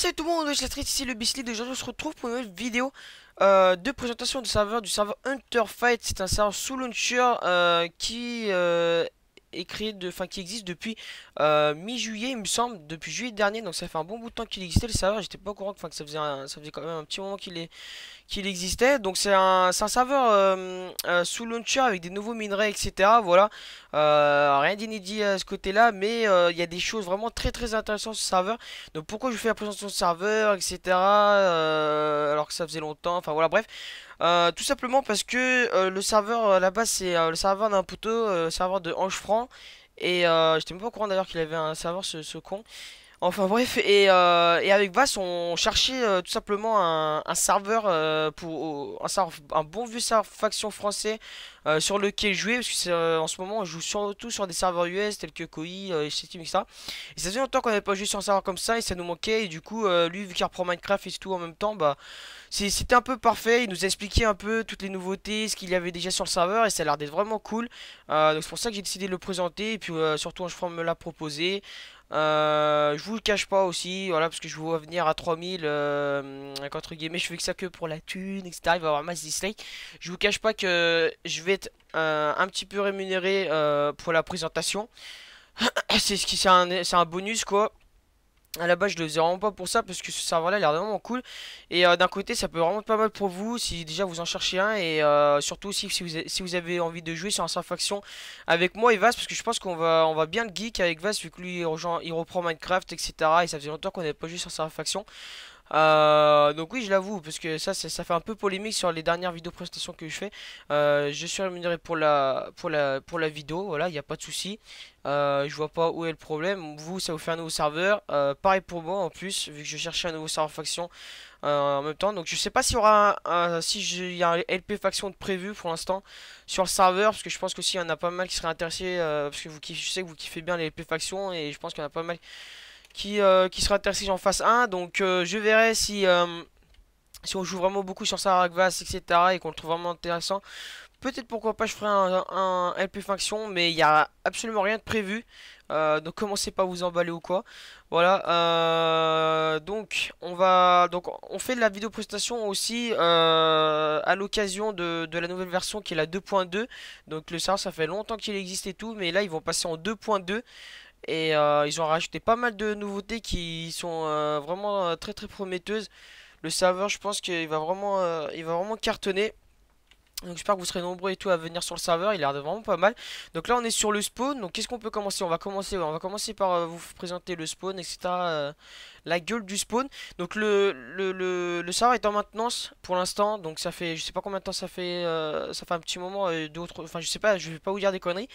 salut tout le monde, je la ici le Bisly aujourd'hui on se retrouve pour une nouvelle vidéo euh, de présentation de serveur, du serveur Hunter Fight, c'est un serveur sous launcher euh, qui euh, écrit de, fin qui existe depuis euh, mi-juillet, il me semble, depuis juillet dernier. Donc ça fait un bon bout de temps qu'il existait le serveur. J'étais pas au courant, enfin que ça faisait, ça faisait quand même un petit moment qu'il est, qu'il existait. Donc c'est un, un, serveur euh, euh, sous launcher avec des nouveaux minerais, etc. Voilà, rien d'inédit à ce côté-là, mais il y a des choses vraiment très très intéressantes sur ce serveur. Donc pourquoi je fais la présentation de serveur, etc. alors que ça faisait longtemps. Enfin voilà, bref. Euh, tout simplement parce que euh, le serveur euh, là base c'est le serveur d'un poteau, serveur de Ange franc. Et j'étais même pas au courant d'ailleurs qu'il avait un serveur ce con. Enfin bref, et, euh, et avec Vass on cherchait euh, tout simplement un, serveur euh, pour un, bon vieux serveur faction français sur lequel jouer, parce que en ce moment on joue surtout sur des serveurs US tels que Koi, et sais etc. Et ça faisait longtemps qu'on n'avait pas joué sur un serveur comme ça et ça nous manquait, et du coup, lui, vu qu'il reprend Minecraft et tout en même temps, bah c'était un peu parfait. Il nous expliquait un peu toutes les nouveautés, ce qu'il y avait déjà sur le serveur, et ça a l'air d'être vraiment cool. donc c'est pour ça que j'ai décidé de le présenter, et puis surtout, je me l'a proposé. Euh, je vous le cache pas aussi, voilà, parce que je vous vois venir à 3000, euh, entre guillemets, je fais que ça que pour la thune, etc. Il va y avoir masse dislike. Je vous cache pas que je vais être euh, un petit peu rémunéré euh, pour la présentation. C'est ce un, bonus quoi à la base je le faisais vraiment pas pour ça parce que ce serveur là il a l'air vraiment cool et euh, d'un côté ça peut vraiment être pas mal pour vous si déjà vous en cherchez un et euh, surtout aussi si vous, si vous avez envie de jouer sur un serveur faction avec moi et Vas parce que je pense qu'on va on va bien le geek avec Vas vu que lui il, reprend Minecraft etc et ça faisait longtemps qu'on n'avait pas joué sur serveur faction euh, donc oui, je l'avoue, parce que ça, fait un peu polémique sur les dernières vidéos présentations que je fais. Euh, je suis rémunéré pour la, pour la, pour la vidéo, voilà, il n'y a pas de souci. Euh, je vois pas où est le problème. Vous, ça vous fait un nouveau serveur. pareil pour moi en plus, vu que je cherchais un nouveau serveur faction en même temps. Donc je sais pas s'il y aura un, si y a un LP faction de prévu pour l'instant sur le serveur, parce que je pense que y en a pas mal qui seraient intéressés, parce que vous, je sais que vous kiffez bien les LP factions et je pense qu'il y en a pas mal qui, euh, qui sera intéressé en phase 1. Donc euh, je verrai si, euh, si on joue vraiment beaucoup sur Saragvas, etc. et qu'on le trouve vraiment intéressant. Peut-être pourquoi pas je ferai un, LP faction, mais il n'y a absolument rien de prévu. donc commencez pas à vous emballer ou quoi. Voilà. donc on va. Donc on fait de la vidéo présentation aussi à l'occasion de, la nouvelle version qui est la 2.2. Donc le serveur ça fait longtemps qu'il existe et tout, mais là ils vont passer en 2.2. Et euh, ils ont rajouté pas mal de nouveautés qui sont euh, vraiment euh, très très prometteuses. Le serveur, je pense qu'il va, vraiment, va vraiment cartonner. Donc j'espère que vous serez nombreux et tout à venir sur le serveur, il a l'air de vraiment pas mal. Donc là on est sur le spawn, donc qu'est-ce qu'on peut commencer On va commencer on va commencer par vous présenter le spawn, etc la gueule du spawn. Donc le, le, serveur est en maintenance pour l'instant. Donc ça fait, je sais pas combien de temps ça fait, euh, ça fait un petit moment, et euh, d'autres, enfin je sais pas, je vais pas vous dire des conneries.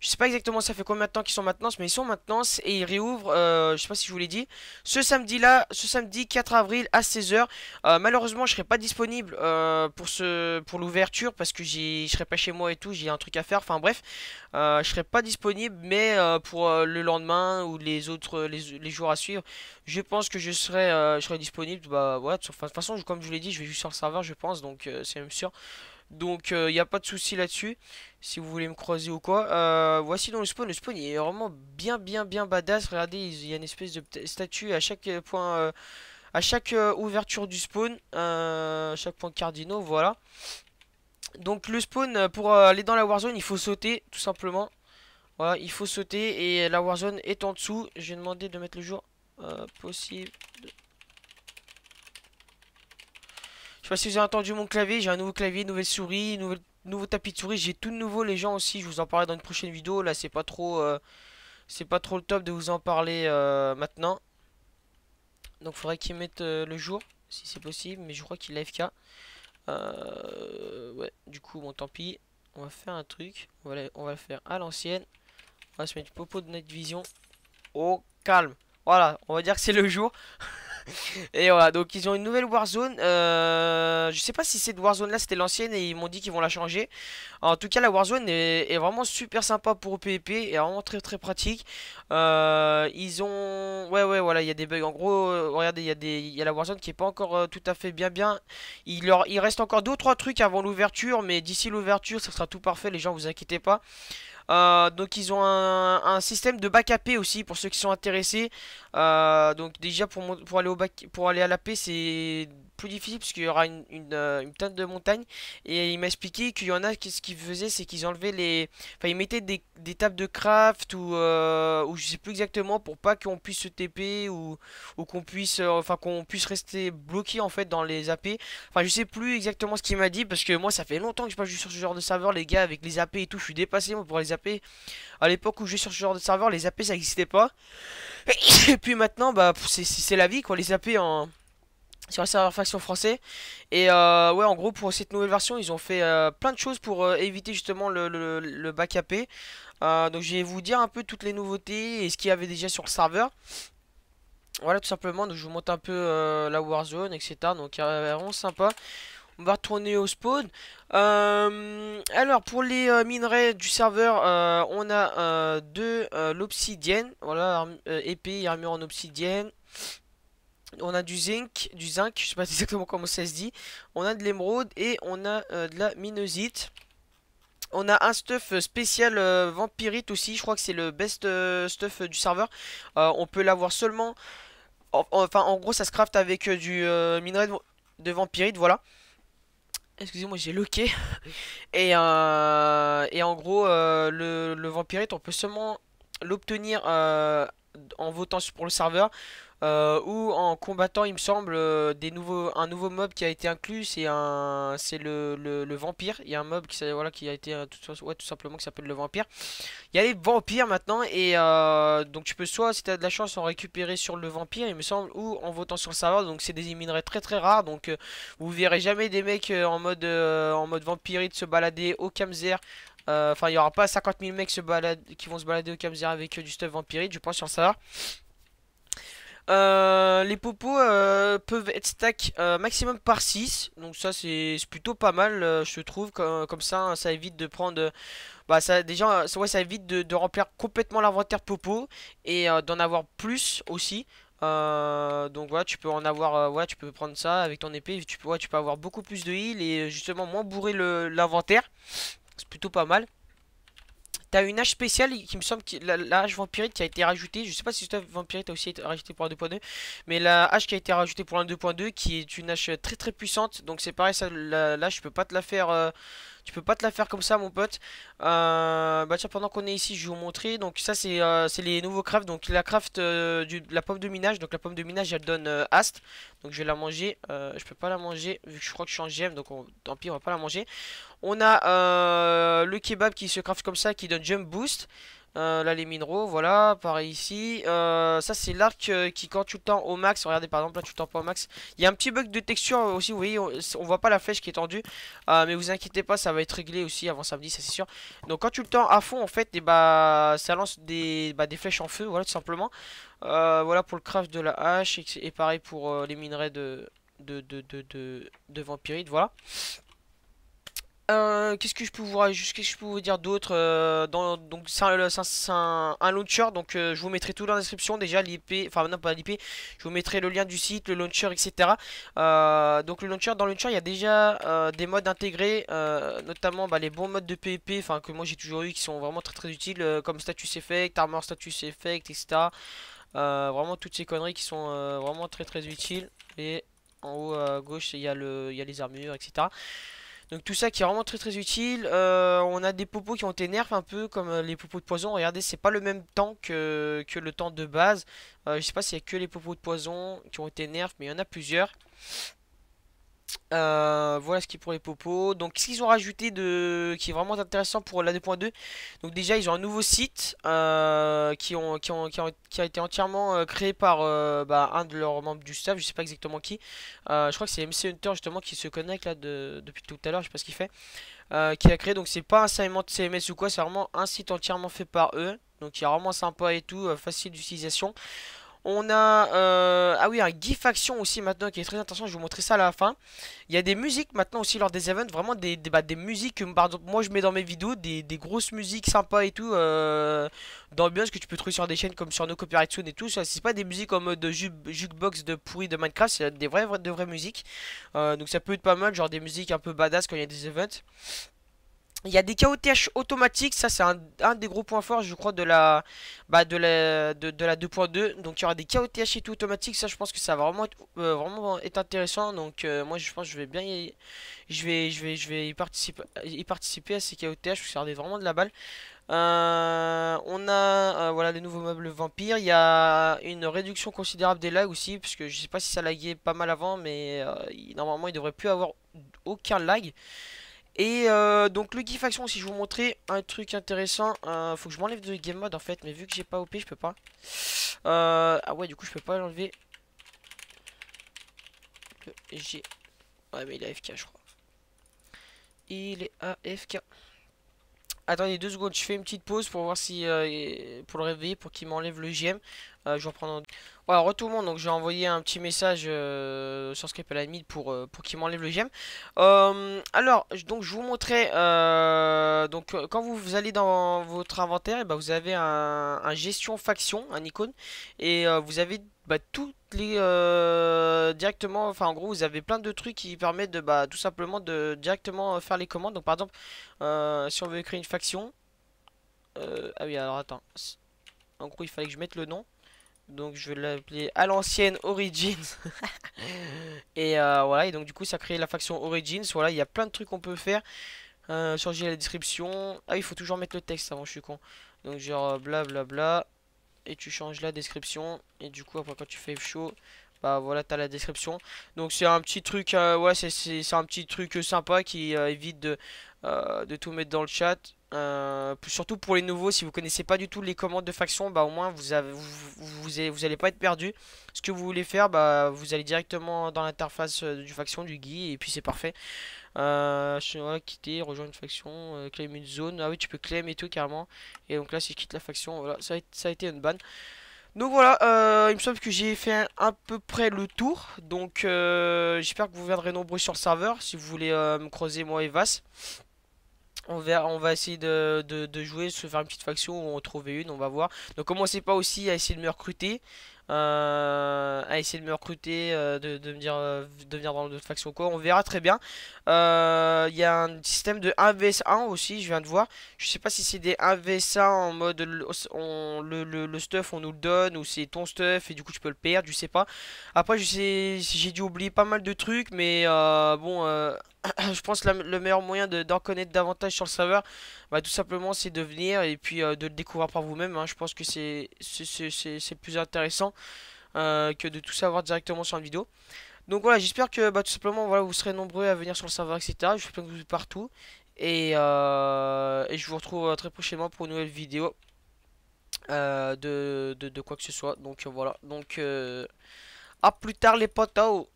Je sais pas exactement ça fait combien de temps qu'ils sont en maintenance, mais ils sont en maintenance et ils réouvrent, euh, je sais pas si je vous l'ai dit, ce samedi là, ce samedi 4 avril à 16h. malheureusement je serai pas disponible pour ce pour l'ouverture parce que je serai pas chez moi et tout, j'ai un truc à faire, enfin bref. je serai pas disponible mais pour le lendemain ou les autres les, jours à suivre, je pense que je serai, euh, serai disponible. Bah de toute façon, comme je vous l'ai dit, je vais juste sur le serveur, je pense, donc euh, c'est même sûr. Donc il euh, n'y a pas de souci là-dessus, si vous voulez me croiser ou quoi. voici donc le spawn. Le spawn est vraiment bien, bien, bien badass. Regardez, il y a une espèce de statue à chaque point, à chaque ouverture du spawn, à chaque point cardinaux, voilà. Donc le spawn, pour aller dans la warzone, il faut sauter, tout simplement. Voilà, il faut sauter et la warzone est en dessous. J'ai demandé de mettre le jour. Euh, possible. Je sais pas si vous avez entendu mon clavier, j'ai un nouveau clavier, nouvelle souris, nouvelle, nouveau tapis de souris, j'ai tout de nouveau les gens aussi, je vous en parlerai dans une prochaine vidéo, là c'est pas trop euh, c'est pas trop le top de vous en parler euh, maintenant. Donc faudrait qu'ils mettent le jour si c'est possible, mais je crois qu'il est FK. ouais, du coup bon tant pis, on va faire un truc, on va, on va le faire à l'ancienne. On va se mettre du popo de netvision Vision au calme. Voilà, on va dire que c'est le jour. et voilà, donc ils ont une nouvelle Warzone. Euh, je sais pas si cette Warzone là c'était l'ancienne et ils m'ont dit qu'ils vont la changer. En tout cas, la Warzone est, est vraiment super sympa pour PvP et vraiment très très pratique. Euh, ils ont... Ouais, ouais, voilà, il y a des bugs. En gros, euh, regardez, il y, a des... y a la Warzone qui est pas encore euh, tout à fait bien bien. Il, leur... il reste encore deux ou trois trucs avant l'ouverture, mais d'ici l'ouverture, ça sera tout parfait, les gens, vous inquiétez pas. Euh, donc ils ont un, système de bac à aussi pour ceux qui sont intéressés. donc déjà pour, pour aller au bac, pour aller à la paix, c'est difficile parce qu'il y aura une, euh, une, teinte de montagne. Et il m'a expliqué qu'il y en a qui, ce qu'ils faisaient, c'est qu'ils enlevaient les... Enfin, ils mettaient des, tables de craft ou, euh, ou je sais plus exactement pour pas qu'on puisse se TP ou, ou qu'on puisse... Euh, enfin, qu'on puisse rester bloqué en fait dans les AP. Enfin, je sais plus exactement ce qu'il m'a dit parce que moi, ça fait longtemps que je pas juste sur ce genre de serveur, les gars, avec les AP et tout. Je suis dépassé, moi, pour les AP. À l'époque où je suis sur ce genre de serveur, les AP, ça n'existait pas. Et puis maintenant, bah, c'est la vie, quoi. Les AP en... Hein sur le serveur faction français. Et euh, ouais, en gros, pour cette nouvelle version, ils ont fait euh, plein de choses pour euh, éviter justement le, le, le back donc, je vais vous dire un peu toutes les nouveautés et ce qu'il y avait déjà sur le serveur. Voilà, tout simplement. Donc, je vous montre un peu la Warzone, etc. Donc, vraiment sympa. On va retourner au spawn. alors, pour les minerais du serveur, on a de l'obsidienne. Voilà, épée armure en obsidienne on a du zinc, du zinc, je sais pas exactement comment ça se dit. On a de l'émeraude et on a euh, de la minosite. On a un stuff euh, spécial euh, vampirite aussi, je crois que c'est le best stuff du serveur. on peut l'avoir seulement... Enfin, en gros, ça se craft avec du minerai de, vampirite, voilà. Excusez-moi, j'ai loqué. et, et en gros, le, le, vampirite, on peut seulement l'obtenir en votant pour le serveur euh, ou en combattant, il me semble, euh, des nouveaux, un nouveau mob qui a été inclus, c'est un, c'est le, le, vampire. Il y a un mob qui, voilà, qui a été euh, tout, tout simplement qui s'appelle le vampire. Il y a les vampires maintenant et donc tu peux soit, si tu as de la chance, en récupérer sur le vampire, il me semble, ou en votant sur le serveur. Donc c'est des minerais très très rares. Donc vous verrez jamais des mecs en mode en mode vampirite se balader au Kamzer. Enfin, il n'y aura pas 50 000 mecs se qui vont se balader au Kamzer avec du stuff vampirite, je pense sur le serveur. Euh, les popos euh, peuvent être stack euh, maximum par 6. Donc ça c'est plutôt pas mal je trouve. Comme, ça hein, ça évite de prendre... bah ça déjà ça, ça évite de, remplir complètement l'inventaire popo. Et d'en avoir plus aussi. donc voilà, tu peux en avoir, Voilà tu peux prendre ça avec ton épée, tu peux, tu peux avoir beaucoup plus de heal et justement moins bourrer l'inventaire. C'est plutôt pas mal. T'as une hache spéciale qui me semble que la, hache vampirite qui a été rajoutée. Je sais pas si cette vampirite a aussi été rajoutée pour un 2.2. Mais la hache qui a été rajoutée pour un 2.2 qui est une hache très très puissante. Donc c'est pareil, ça, là je peux pas te la faire. Euh, tu peux pas te la faire comme ça mon pote. Euh, bah tiens pendant qu'on est ici je vais vous montrer. Donc ça c'est euh, les nouveaux crafts. Donc la craft euh, de la pomme de minage. Donc la pomme de minage elle donne Ast. Donc je vais la manger. je peux pas la manger vu que je crois que je suis en GM. Donc tant pis on va pas la manger. On a le kebab qui se craft comme ça qui donne jump boost là euh, les mineraux voilà, pareil ici euh, Ça c'est l'arc euh, qui quand tu le tends au max Regardez par exemple là tu le tends pas au max Il y a un petit bug de texture aussi, vous voyez On, voit pas la flèche qui est tendue Mais vous inquiétez pas, ça va être réglé aussi avant samedi ça c'est sûr Donc quand tu le tends à fond en fait et eh bah, Ça lance des, bah, des flèches en feu Voilà tout simplement Voilà pour le craft de la hache Et, pareil pour les minerais de, de, de vampirite Voilà euh, qu'est-ce que je peux vous, je dire d'autre euh, Donc c'est un, launcher, donc euh, je vous mettrai tout dans la description déjà l'IP, enfin non pas l'IP, je vous mettrai le lien du site, le launcher, etc. donc le launcher, dans le launcher il y a déjà des modes intégrés, notamment bah, les bons modes de PvP, enfin que moi j'ai toujours eu qui sont vraiment très très utiles, comme status effect, armor status effect, etc. vraiment toutes ces conneries qui sont vraiment très très utiles. Et en haut à gauche il y le, il y a les armures, etc. Donc tout ça qui est vraiment très très utile. Euh, on a des popos qui ont été nerfs un peu comme euh, les popos de poison. Regardez, c'est pas le même temps que, le temps de base. Euh, je sais pas s'il y a que les popos de poison qui ont été nerfs, mais il y en a plusieurs. Euh, voilà ce qui est pour les popos. Donc, ce qu'ils ont rajouté de qui est vraiment intéressant pour la 2.2 Donc, déjà, ils ont un nouveau site euh, qui, ont, qui, ont, qui, a été entièrement euh, créé par bah, un de leurs membres du staff. Je sais pas exactement qui. je crois que c'est MC Hunter justement qui se connecte là depuis tout à l'heure. Je sais pas ce qu'il fait. qui a créé. Donc, c'est pas un CMS ou quoi. C'est vraiment un site entièrement fait par eux. Donc, il est vraiment sympa et tout. facile d'utilisation. On a euh, ah oui un GIF action aussi maintenant qui est très intéressant. Je vais vous montrer ça à la fin. Il y a des musiques maintenant aussi lors des events, vraiment des, des, bah, des musiques que euh, par moi je mets dans mes vidéos, des, grosses musiques sympas et tout euh, d'ambiance que tu peux trouver sur des chaînes comme sur No Copyright Soon et tout. C'est pas des musiques en mode jukebox de pourri de Minecraft, c'est des vraies, de vraies musiques. donc ça peut être pas mal, genre des musiques un peu badass quand il y a des events. Il y a des KOTH automatiques, ça c'est un, des gros points forts je crois de la bah, de la de, la 2.2 donc il y aura des KOTH et tout automatique, ça je pense que ça va vraiment être, euh, vraiment intéressant donc euh, moi je pense que je vais bien y, je vais je vais je vais y participer y participer à ces KOTH parce que ça vraiment de la balle. Euh, on a voilà les nouveaux meubles vampires. Il y a une réduction considérable des lags aussi, parce que je sais pas si ça laguait pas mal avant, mais normalement il devrait plus avoir aucun lag. Et euh, donc le GIF action, si je vous montrer un truc intéressant, euh, faut que je m'enlève de game mode en fait, mais vu que j'ai pas OP, je peux pas. Euh, ah ouais, du coup, je peux pas l'enlever. Le G. Ouais, mais il est AFK, je crois. Il est AFK. Attendez deux secondes, je fais une petite pause pour voir si. pour le réveiller, pour qu'il m'enlève le GM. je vais reprendre. Voilà, tout le monde, donc j'ai envoyé un petit message euh, sur Skype à la euh, pour, qu'il m'enlève le gemme. Euh, alors, donc je vous montrais, donc quand vous, allez dans votre inventaire, eh ben, vous avez un, gestion faction, un icône, et vous avez bah, toutes les directement enfin en gros vous avez plein de trucs qui permettent de bah, tout simplement de directement faire les commandes donc par exemple si on veut créer une faction ah oui alors attends en gros il fallait que je mette le nom donc je vais l'appeler à l'ancienne Origins. et euh, voilà, et donc du coup ça crée la faction Origins. Voilà, il y a plein de trucs qu'on peut faire. changer euh, la description. Ah, il faut toujours mettre le texte avant, je suis con. Donc genre blablabla. Euh, et tu changes la description. Et du coup après quand tu fais show bah voilà t'as la description donc c'est un petit truc ouais c'est un petit truc sympa qui évite de euh, de tout mettre dans le chat. Euh, surtout pour les nouveaux, si vous connaissez pas du tout les commandes de faction, bah au moins vous avez, vous, vous, allez, pas être perdu. Ce que vous voulez faire, bah vous allez directement dans l'interface euh, du faction du gui et puis c'est parfait. Euh, je voilà, quitter, rejoindre une faction, une zone. Ah oui, tu peux claim et tout carrément. Et donc là, si je quitte la faction, voilà, ça a, été une ban. Donc voilà, il me semble que j'ai fait un, à peu près le tour. Donc j'espère que vous viendrez nombreux sur le serveur si vous voulez me creuser moi et Vas on va, essayer de, de, jouer, se faire une petite faction ou en trouver une, on va voir. Donc commencez pas aussi à essayer de me recruter. Euh, à essayer de me recruter, euh, de, me euh, venir dans d'autres factions quoi, on verra très bien. Euh, il y a un système de 1vs1 aussi, je viens de voir. Je sais pas si c'est des 1vs1 en mode le, stuff on nous le donne ou c'est ton stuff et du coup tu peux le perdre, je sais pas. Après je sais j'ai dû oublier pas mal de trucs mais bon je pense que le meilleur moyen d'en connaître davantage sur le serveur, bah, tout simplement c'est de venir et puis euh, de le découvrir par vous-même. Hein. Je pense que c'est plus intéressant euh, que de tout savoir directement sur une vidéo. Donc voilà, j'espère que bah, tout simplement voilà, vous serez nombreux à venir sur le serveur, etc. Je suis plein de partout. Euh, et, je vous retrouve très prochainement pour une nouvelle vidéo de, de, quoi que ce soit. Donc voilà, donc à plus tard les potos